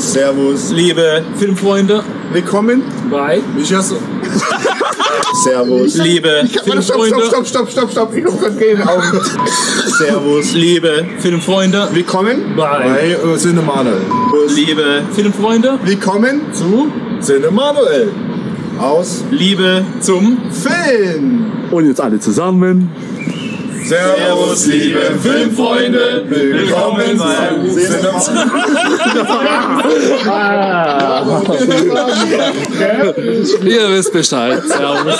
Servus. Liebe Filmfreunde. Willkommen bei Michas. Servus. Liebe Filmfreunde. Stopp, stopp, stopp, stopp, stopp. Ich hab grad gehen Servus. Liebe Filmfreunde. Willkommen bei, bei Cinemanuel. Äh, Liebe Filmfreunde. Willkommen zu Cinemanuel. Aus Liebe zum Film. Und jetzt alle zusammen. Servus, liebe Filmfreunde, willkommen bei Ihr wisst Bescheid. Servus.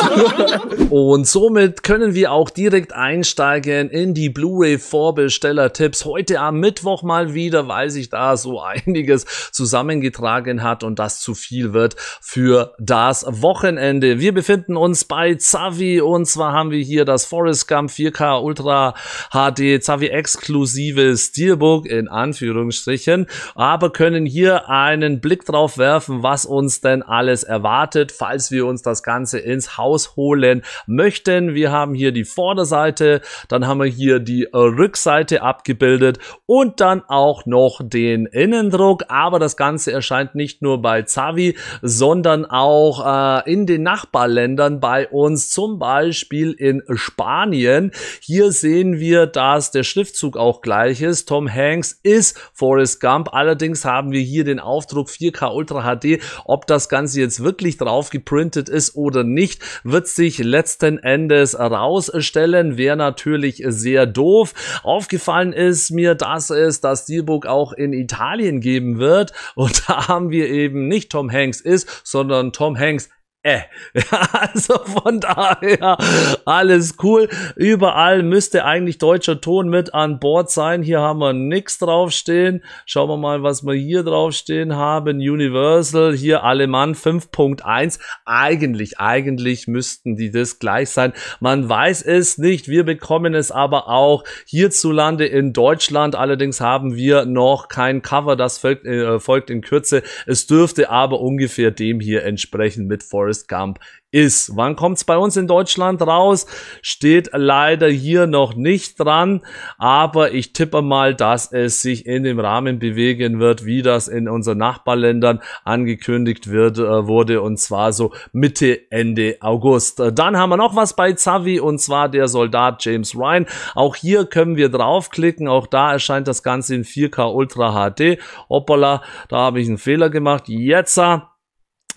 Und somit können wir auch direkt einsteigen in die Blu-ray-Vorbesteller-Tipps. Heute am Mittwoch mal wieder, weil sich da so einiges zusammengetragen hat und das zu viel wird für das Wochenende. Wir befinden uns bei Zavi und zwar haben wir hier das Forest Gump 4K Ultra Ultra HD Zavi exklusive Steelbook in Anführungsstrichen, aber können hier einen Blick drauf werfen, was uns denn alles erwartet, falls wir uns das Ganze ins Haus holen möchten. Wir haben hier die Vorderseite, dann haben wir hier die äh, Rückseite abgebildet und dann auch noch den Innendruck, aber das Ganze erscheint nicht nur bei Zavi, sondern auch äh, in den Nachbarländern bei uns, zum Beispiel in Spanien. Hier sehen wir, dass der Schriftzug auch gleich ist. Tom Hanks ist Forrest Gump. Allerdings haben wir hier den Aufdruck 4K Ultra HD. Ob das Ganze jetzt wirklich drauf geprintet ist oder nicht, wird sich letzten Endes herausstellen. Wäre natürlich sehr doof. Aufgefallen ist mir, dass es das Steelbook auch in Italien geben wird. Und da haben wir eben nicht Tom Hanks ist, sondern Tom Hanks äh. Also von daher alles cool. Überall müsste eigentlich deutscher Ton mit an Bord sein. Hier haben wir nichts draufstehen. Schauen wir mal, was wir hier draufstehen haben. Universal, hier Alemann 5.1. Eigentlich, eigentlich müssten die das gleich sein. Man weiß es nicht. Wir bekommen es aber auch hierzulande in Deutschland. Allerdings haben wir noch kein Cover. Das folgt, äh, folgt in Kürze. Es dürfte aber ungefähr dem hier entsprechen mit Forest Forrest Gump ist. Wann kommt es bei uns in Deutschland raus? Steht leider hier noch nicht dran, aber ich tippe mal, dass es sich in dem Rahmen bewegen wird, wie das in unseren Nachbarländern angekündigt wird, äh, wurde und zwar so Mitte, Ende August. Äh, dann haben wir noch was bei Zavi und zwar der Soldat James Ryan. Auch hier können wir draufklicken, auch da erscheint das Ganze in 4K Ultra HD. Hoppala, da habe ich einen Fehler gemacht. Jetzt äh,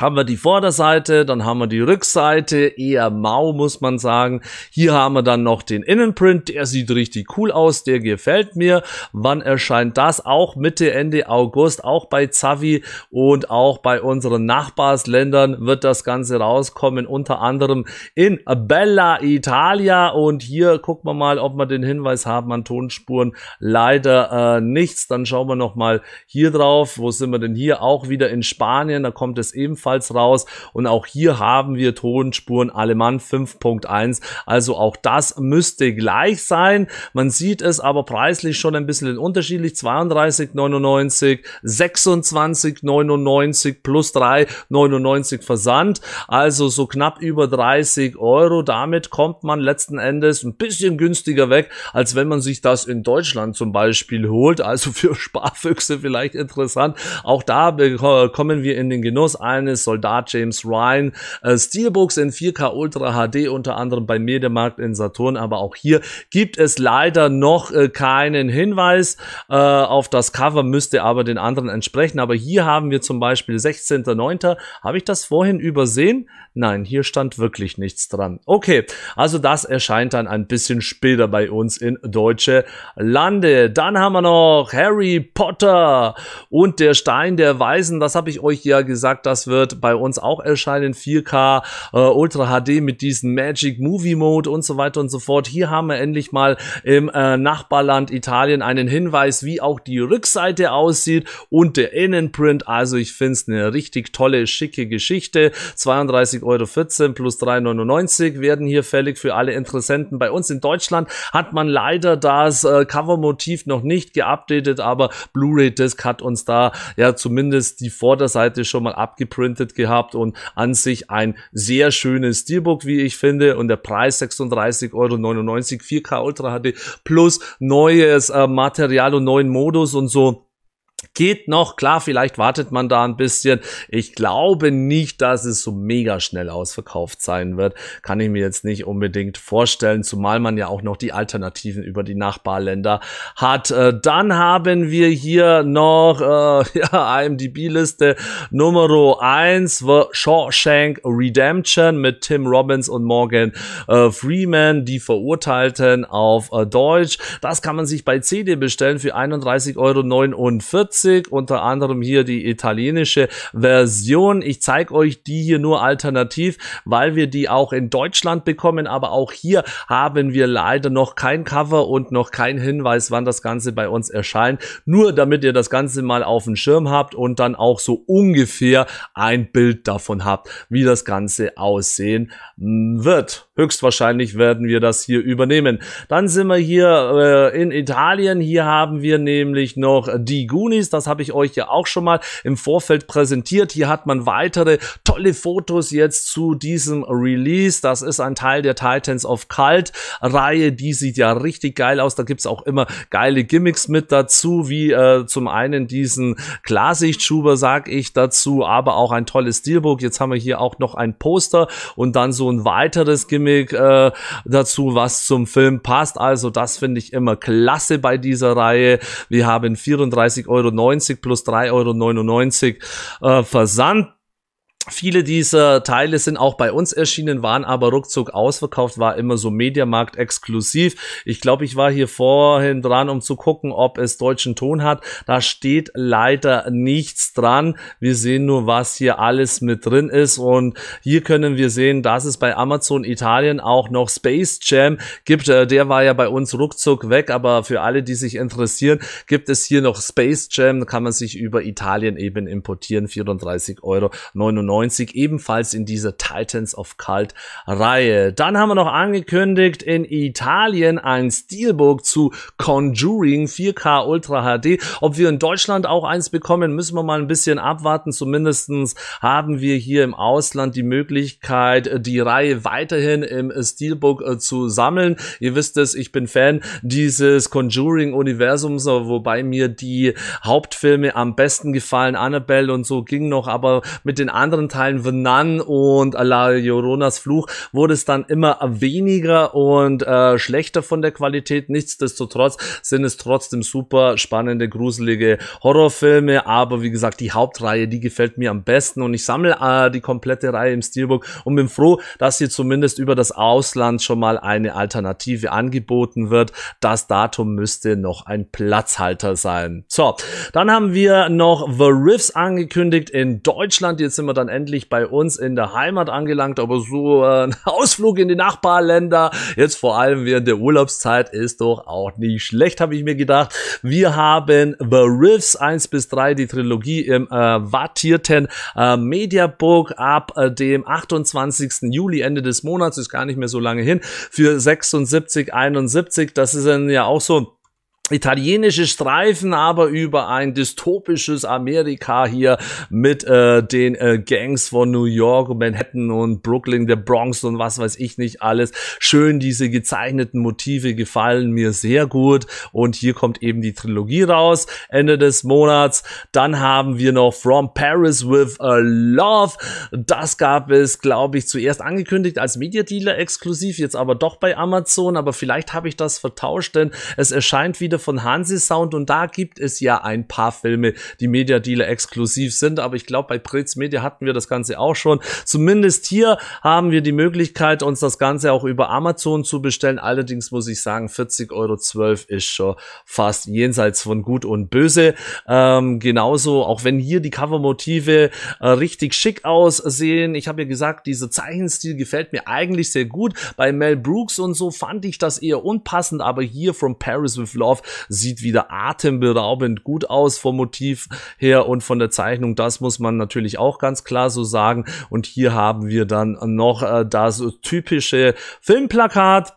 haben wir die Vorderseite, dann haben wir die Rückseite, eher mau, muss man sagen. Hier haben wir dann noch den Innenprint, der sieht richtig cool aus, der gefällt mir. Wann erscheint das? Auch Mitte, Ende August, auch bei Zavi und auch bei unseren Nachbarsländern wird das Ganze rauskommen, unter anderem in Bella Italia. Und hier gucken wir mal, ob wir den Hinweis haben an Tonspuren. Leider äh, nichts. Dann schauen wir nochmal hier drauf. Wo sind wir denn hier? Auch wieder in Spanien, da kommt es ebenfalls ebenfalls raus. Und auch hier haben wir Tonspuren Alemann 5.1. Also auch das müsste gleich sein. Man sieht es aber preislich schon ein bisschen unterschiedlich. 32,99, 26,99 plus 3,99 Versand. Also so knapp über 30 Euro. Damit kommt man letzten Endes ein bisschen günstiger weg, als wenn man sich das in Deutschland zum Beispiel holt. Also für Sparfüchse vielleicht interessant. Auch da kommen wir in den Genuss eines Dennis, Soldat James Ryan, äh, Steelbooks in 4K Ultra HD, unter anderem bei Mediamarkt in Saturn, aber auch hier gibt es leider noch äh, keinen Hinweis äh, auf das Cover, müsste aber den anderen entsprechen. Aber hier haben wir zum Beispiel 16.09. Habe ich das vorhin übersehen? Nein, hier stand wirklich nichts dran. Okay, also das erscheint dann ein bisschen später bei uns in deutsche Lande. Dann haben wir noch Harry Potter und der Stein der Weisen. Das habe ich euch ja gesagt, das wird wird bei uns auch erscheinen, 4K, äh, Ultra HD mit diesem Magic Movie Mode und so weiter und so fort. Hier haben wir endlich mal im äh, Nachbarland Italien einen Hinweis, wie auch die Rückseite aussieht und der Innenprint. Also ich finde es eine richtig tolle, schicke Geschichte. 32,14 Euro plus 3,99 werden hier fällig für alle Interessenten. Bei uns in Deutschland hat man leider das äh, Covermotiv noch nicht geupdatet, aber Blu-ray Disc hat uns da ja zumindest die Vorderseite schon mal abgeprintet verprintet gehabt und an sich ein sehr schönes Steelbook, wie ich finde. Und der Preis 36,99 Euro, 4K Ultra HD plus neues äh, Material und neuen Modus und so. Geht noch, klar, vielleicht wartet man da ein bisschen. Ich glaube nicht, dass es so mega schnell ausverkauft sein wird. Kann ich mir jetzt nicht unbedingt vorstellen, zumal man ja auch noch die Alternativen über die Nachbarländer hat. Äh, dann haben wir hier noch äh, ja, IMDB-Liste Nummer eins Shawshank Redemption mit Tim Robbins und Morgan äh, Freeman, die Verurteilten auf äh, Deutsch. Das kann man sich bei CD bestellen für 31,49 Euro. 40, unter anderem hier die italienische Version. Ich zeige euch die hier nur alternativ, weil wir die auch in Deutschland bekommen, aber auch hier haben wir leider noch kein Cover und noch kein Hinweis, wann das Ganze bei uns erscheint. Nur damit ihr das Ganze mal auf dem Schirm habt und dann auch so ungefähr ein Bild davon habt, wie das Ganze aussehen hm, wird. Höchstwahrscheinlich werden wir das hier übernehmen. Dann sind wir hier äh, in Italien. Hier haben wir nämlich noch die Goonies Profis. Das habe ich euch ja auch schon mal im Vorfeld präsentiert. Hier hat man weitere tolle Fotos jetzt zu diesem Release. Das ist ein Teil der Titans of Cult Reihe. Die sieht ja richtig geil aus. Da gibt es auch immer geile Gimmicks mit dazu, wie äh, zum einen diesen Klarsichtschuber, sage ich dazu, aber auch ein tolles Steelbook. Jetzt haben wir hier auch noch ein Poster und dann so ein weiteres Gimmick äh, dazu, was zum Film passt. Also das finde ich immer klasse bei dieser Reihe. Wir haben 34 Euro Euro plus 3,99 Euro äh, Versand. Viele dieser Teile sind auch bei uns erschienen, waren aber ruckzuck ausverkauft, war immer so Mediamarkt exklusiv. Ich glaube, ich war hier vorhin dran, um zu gucken, ob es deutschen Ton hat. Da steht leider nichts dran. Wir sehen nur, was hier alles mit drin ist. Und hier können wir sehen, dass es bei Amazon Italien auch noch Space Jam gibt. Äh, der war ja bei uns ruckzuck weg, aber für alle, die sich interessieren, gibt es hier noch Space Jam. Da kann man sich über Italien eben importieren. 34,99 Euro 1997, ebenfalls in dieser Titans of Cult Reihe. Dann haben wir noch angekündigt in Italien ein Steelbook zu Conjuring 4K Ultra HD. Ob wir in Deutschland auch eins bekommen, müssen wir mal ein bisschen abwarten. Zumindest haben wir hier im Ausland die Möglichkeit, die Reihe weiterhin im Steelbook äh, zu sammeln. Ihr wisst es, ich bin Fan dieses Conjuring-Universums, wobei mir die Hauptfilme am besten gefallen. Annabelle und so ging noch, aber mit den anderen anderen Teilen The Nun und La Lloronas Fluch wurde es dann immer weniger und äh, schlechter von der Qualität. Nichtsdestotrotz sind es trotzdem super spannende, gruselige Horrorfilme. Aber wie gesagt, die Hauptreihe, die gefällt mir am besten und ich sammle äh, die komplette Reihe im Steelbook und bin froh, dass hier zumindest über das Ausland schon mal eine Alternative angeboten wird. Das Datum müsste noch ein Platzhalter sein. So, dann haben wir noch The Riffs angekündigt in Deutschland. Jetzt sind wir dann endlich bei uns in der Heimat angelangt, aber so ein Ausflug in die Nachbarländer, jetzt vor allem während der Urlaubszeit, ist doch auch nicht schlecht, habe ich mir gedacht. Wir haben The Riffs 1 bis 3, die Trilogie im äh, wartierten äh, Mediabook ab äh, dem 28. Juli, Ende des Monats, ist gar nicht mehr so lange hin, für 76,71. Das ist dann ja auch so italienische Streifen, aber über ein dystopisches Amerika hier mit äh, den äh, Gangs von New York, Manhattan und Brooklyn, der Bronx und was weiß ich nicht alles. Schön, diese gezeichneten Motive gefallen mir sehr gut und hier kommt eben die Trilogie raus, Ende des Monats. Dann haben wir noch From Paris with a äh, Love. Das gab es, glaube ich, zuerst angekündigt als Media Dealer exklusiv, jetzt aber doch bei Amazon, aber vielleicht habe ich das vertauscht, denn es erscheint wieder wieder von Hansi Sound und da gibt es ja ein paar Filme, die Media Dealer exklusiv sind, aber ich glaube, bei Prez Media hatten wir das Ganze auch schon. Zumindest hier haben wir die Möglichkeit, uns das Ganze auch über Amazon zu bestellen. Allerdings muss ich sagen, 40,12 Euro ist schon fast jenseits von gut und böse. Ähm, genauso, auch wenn hier die Covermotive äh, richtig schick aussehen. Ich habe ja gesagt, dieser Zeichenstil gefällt mir eigentlich sehr gut. Bei Mel Brooks und so fand ich das eher unpassend, aber hier From Paris with Love sieht wieder atemberaubend gut aus vom Motiv her und von der Zeichnung. Das muss man natürlich auch ganz klar so sagen. Und hier haben wir dann noch äh, das typische Filmplakat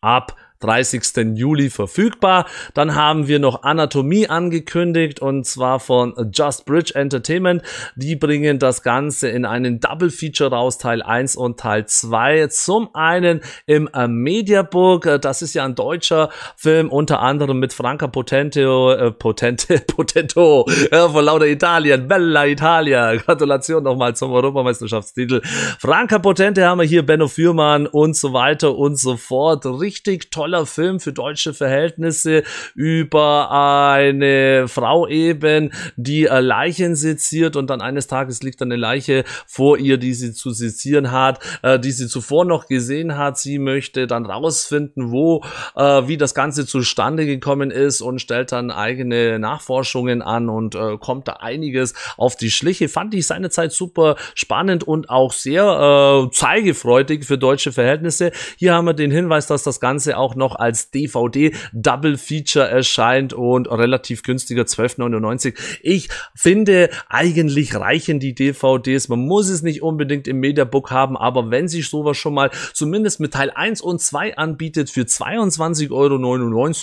ab 30. Juli verfügbar. Dann haben wir noch Anatomie angekündigt und zwar von Just Bridge Entertainment. Die bringen das Ganze in einen Double Feature raus, Teil 1 und Teil 2. Zum einen im äh, Mediaburg, äh, das ist ja ein deutscher Film, unter anderem mit Franca Potente, äh, Potente, Potento, ja, von lauter Italien, Bella Italia. Gratulation nochmal zum Europameisterschaftstitel. Franca Potente haben wir hier, Benno Fürmann und so weiter und so fort. Richtig toll toller Film für deutsche Verhältnisse über eine Frau eben, die äh, Leichen seziert und dann eines Tages liegt dann eine Leiche vor ihr, die sie zu sezieren hat, äh, die sie zuvor noch gesehen hat. Sie möchte dann rausfinden, wo, äh, wie das Ganze zustande gekommen ist und stellt dann eigene Nachforschungen an und äh, kommt da einiges auf die Schliche. Fand ich seinerzeit super spannend und auch sehr äh, zeigefreudig für deutsche Verhältnisse. Hier haben wir den Hinweis, dass das Ganze auch noch als DVD Double Feature erscheint und relativ günstiger 12,99. Ich finde, eigentlich reichen die DVDs. Man muss es nicht unbedingt im Mediabook haben, aber wenn sich sowas schon mal zumindest mit Teil 1 und 2 anbietet für 22,99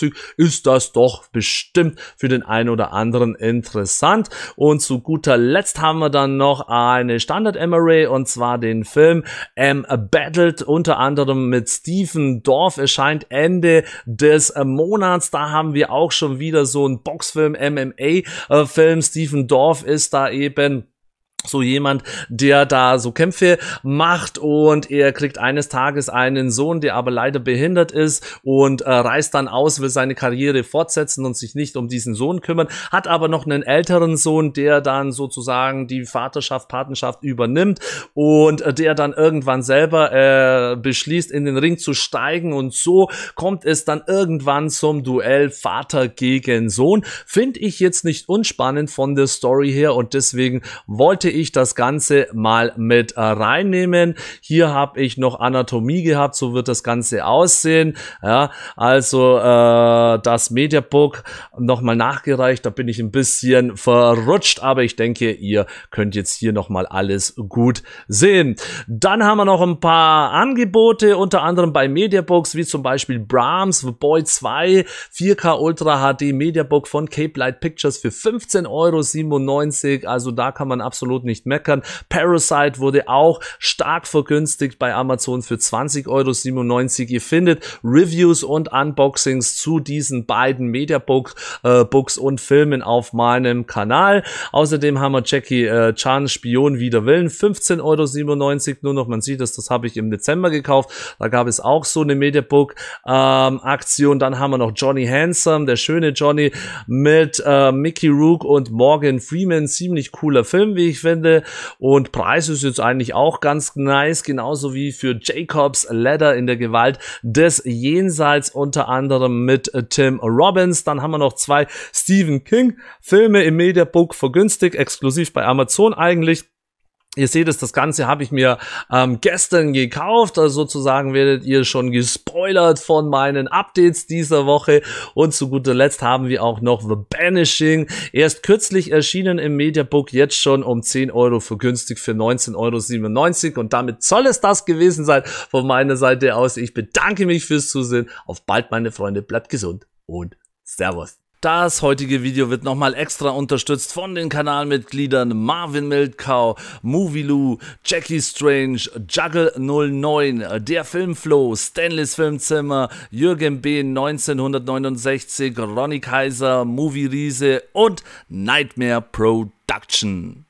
Euro, ist das doch bestimmt für den einen oder anderen interessant. Und zu guter Letzt haben wir dann noch eine Standard MRA und zwar den Film M Battled unter anderem mit Stephen Dorf erscheint M Ende des äh, Monats. Da haben wir auch schon wieder so einen Boxfilm, MMA-Film. Äh, Stephen Dorff ist da eben so jemand, der da so Kämpfe macht und er kriegt eines Tages einen Sohn, der aber leider behindert ist und äh, reist dann aus, will seine Karriere fortsetzen und sich nicht um diesen Sohn kümmern, hat aber noch einen älteren Sohn, der dann sozusagen die Vaterschaft, Patenschaft übernimmt und äh, der dann irgendwann selber äh, beschließt, in den Ring zu steigen und so kommt es dann irgendwann zum Duell Vater gegen Sohn. Finde ich jetzt nicht unspannend von der Story her und deswegen wollte ich das Ganze mal mit äh, reinnehmen. Hier habe ich noch Anatomie gehabt, so wird das Ganze aussehen. Ja, also äh, das Mediabook nochmal nachgereicht, da bin ich ein bisschen verrutscht, aber ich denke, ihr könnt jetzt hier nochmal alles gut sehen. Dann haben wir noch ein paar Angebote, unter anderem bei Mediabooks, wie zum Beispiel Brahms The Boy 2 4K Ultra HD Mediabook von Cape Light Pictures für 15,97 Euro. Also da kann man absolut Angebot nicht meckern. Parasite wurde auch stark vergünstigt bei Amazon für 20,97 Euro. Ihr findet Reviews und Unboxings zu diesen beiden Mediabooks äh, Books und Filmen auf meinem Kanal. Außerdem haben wir Jackie äh, Chan Spion wider Willen 15,97 Euro nur noch. Man sieht es, das, das habe ich im Dezember gekauft. Da gab es auch so eine Mediabook ähm, Aktion. Dann haben wir noch Johnny Handsome, der schöne Johnny mit äh, Mickey Rook und Morgan Freeman. Ziemlich cooler Film, wie ich finde. Wochenende und Preis ist jetzt eigentlich auch ganz nice, genauso wie für Jacobs Ladder in der Gewalt des Jenseits unter anderem mit äh, Tim Robbins. Dann haben wir noch zwei Stephen King Filme im Mediabook vergünstigt, exklusiv bei Amazon eigentlich. Ihr seht es, das Ganze habe ich mir ähm, gestern gekauft, also sozusagen werdet ihr schon gespoilert von meinen Updates dieser Woche und zu guter Letzt haben wir auch noch The Banishing, erst kürzlich erschienen im Mediabook, jetzt schon um 10 Euro vergünstigt für 19,97 Euro und damit soll es das gewesen sein von meiner Seite aus. Ich bedanke mich fürs Zusehen, auf bald meine Freunde, bleibt gesund und Servus. Das heutige Video wird nochmal extra unterstützt von den Kanalmitgliedern Marvin Mildkau, Movie Lou, Jackie Strange, Juggle09, Der Filmflow, Stanleys Filmzimmer, Jürgen B. 1969, Ronny Kaiser, Movie Riese und Nightmare Production.